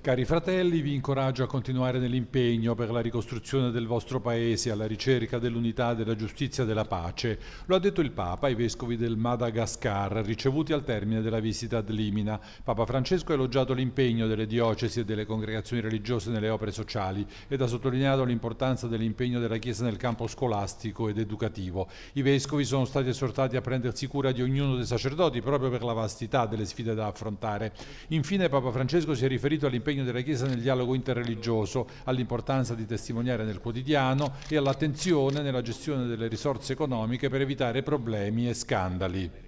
Cari fratelli, vi incoraggio a continuare nell'impegno per la ricostruzione del vostro Paese, alla ricerca dell'unità, della giustizia e della pace. Lo ha detto il Papa ai vescovi del Madagascar, ricevuti al termine della visita ad Limina. Papa Francesco ha elogiato l'impegno delle diocesi e delle congregazioni religiose nelle opere sociali ed ha sottolineato l'importanza dell'impegno della Chiesa nel campo scolastico ed educativo. I vescovi sono stati esortati a prendersi cura di ognuno dei sacerdoti proprio per la vastità delle sfide da affrontare. Infine Papa Francesco si è riferito all'impegno l'impegno della Chiesa nel dialogo interreligioso, all'importanza di testimoniare nel quotidiano e all'attenzione nella gestione delle risorse economiche per evitare problemi e scandali.